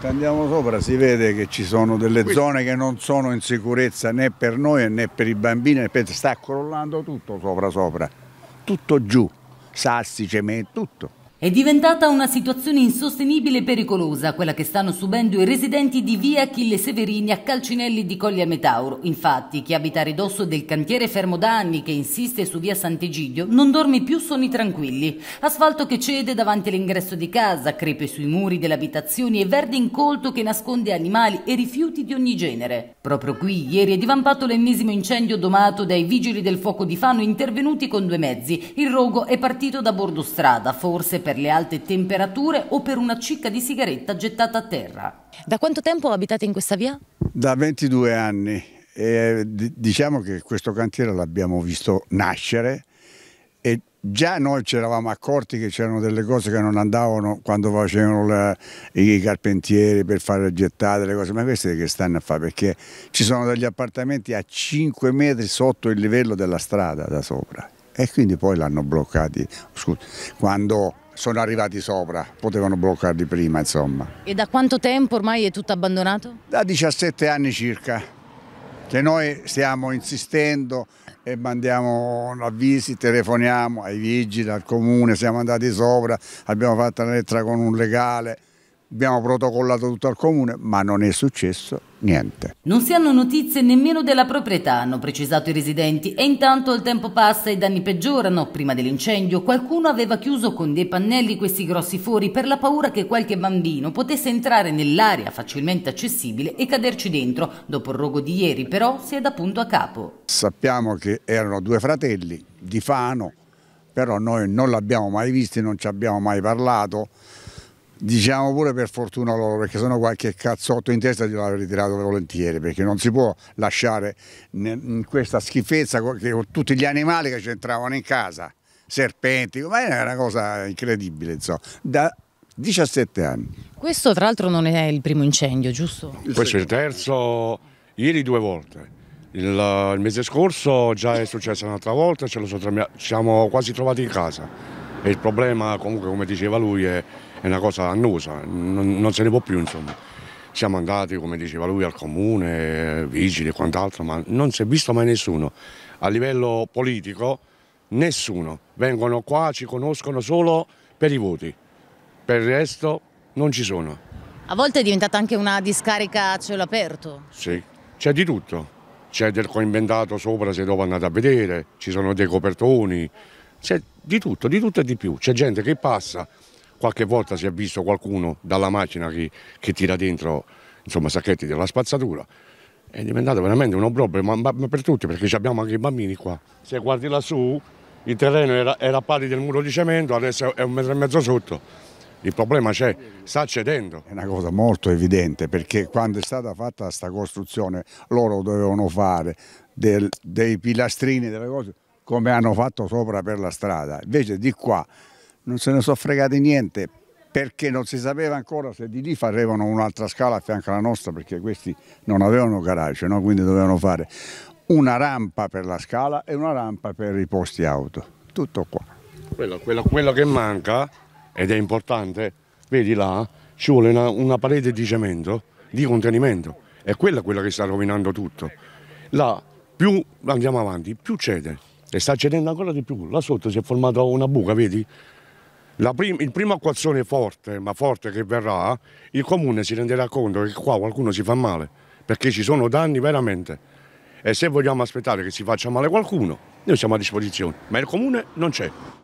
Andiamo sopra, si vede che ci sono delle zone che non sono in sicurezza né per noi né per i bambini, sta crollando tutto sopra sopra, tutto giù, sassi, cemento, tutto. È diventata una situazione insostenibile e pericolosa quella che stanno subendo i residenti di via Achille Severini a Calcinelli di Colle Metauro. Infatti, chi abita a ridosso del cantiere fermo da anni che insiste su via Sant'Egidio non dorme più sonni tranquilli. Asfalto che cede davanti all'ingresso di casa, crepe sui muri delle abitazioni e verde incolto che nasconde animali e rifiuti di ogni genere. Proprio qui, ieri, è divampato l'ennesimo incendio domato dai vigili del fuoco di Fano intervenuti con due mezzi. Il rogo è partito da bordo strada, forse per le alte temperature o per una cicca di sigaretta gettata a terra. Da quanto tempo abitate in questa via? Da 22 anni. E diciamo che questo cantiere l'abbiamo visto nascere e già noi ci eravamo accorti che c'erano delle cose che non andavano quando facevano la, i carpentieri per fare gettate, le cose, ma queste che stanno a fare? Perché ci sono degli appartamenti a 5 metri sotto il livello della strada da sopra e quindi poi l'hanno bloccati. Scusa, quando sono arrivati sopra, potevano bloccarli prima insomma. E da quanto tempo ormai è tutto abbandonato? Da 17 anni circa, che noi stiamo insistendo e mandiamo avvisi, telefoniamo ai vigili, al comune, siamo andati sopra, abbiamo fatto la lettera con un legale, Abbiamo protocollato tutto al comune, ma non è successo niente. Non si hanno notizie nemmeno della proprietà, hanno precisato i residenti, e intanto il tempo passa e i danni peggiorano. Prima dell'incendio qualcuno aveva chiuso con dei pannelli questi grossi fori per la paura che qualche bambino potesse entrare nell'area facilmente accessibile e caderci dentro. Dopo il rogo di ieri però si è da punto a capo. Sappiamo che erano due fratelli di Fano, però noi non l'abbiamo mai visti, non ci abbiamo mai parlato diciamo pure per fortuna loro perché sennò qualche cazzotto in testa glielo avrei ritirato volentieri perché non si può lasciare questa schifezza con tutti gli animali che c'entravano in casa serpenti, ma è una cosa incredibile insomma da 17 anni questo tra l'altro non è il primo incendio giusto? questo è il terzo ieri due volte il, il mese scorso già è successo un'altra volta ce lo so, ci siamo quasi trovati in casa e il problema comunque come diceva lui è, è una cosa annosa, non, non, se ne può più insomma. Siamo andati come diceva lui al comune, vigili e quant'altro, ma non si è visto mai nessuno. A livello politico nessuno, vengono qua, ci conoscono solo per i voti, per il resto non ci sono. A volte è diventata anche una discarica a cielo aperto. Sì, c'è di tutto, c'è del coinventato sopra se dopo andate a vedere, ci sono dei copertoni, di tutto, di tutto e di più. C'è gente che passa, qualche volta si è visto qualcuno dalla macchina che, che tira dentro insomma, sacchetti della spazzatura. È diventato veramente un problema ma, ma, per tutti, perché abbiamo anche i bambini qua. Se guardi lassù, il terreno era, era pari del muro di cemento, adesso è un metro e mezzo sotto. Il problema c'è, sta cedendo. È una cosa molto evidente perché quando è stata fatta questa costruzione loro dovevano fare del, dei pilastrini, delle cose, come hanno fatto sopra per la strada. Invece di qua non se ne sono fregati niente perché non si sapeva ancora se di lì facevano un'altra scala a fianco alla nostra perché questi non avevano garage, no? quindi dovevano fare una rampa per la scala e una rampa per i posti auto. Tutto qua. Quello, quello, quello che manca, ed è importante, vedi là, ci vuole una, una parete di cemento, di contenimento. E quella è quella che sta rovinando tutto. Là, più andiamo avanti, più cede e sta cedendo ancora di più. Là sotto si è formata una buca, vedi? Prim il primo acquazzone forte, ma forte che verrà, il comune si renderà conto che qua qualcuno si fa male, perché ci sono danni veramente. E se vogliamo aspettare che si faccia male qualcuno, noi siamo a disposizione, ma il comune non c'è.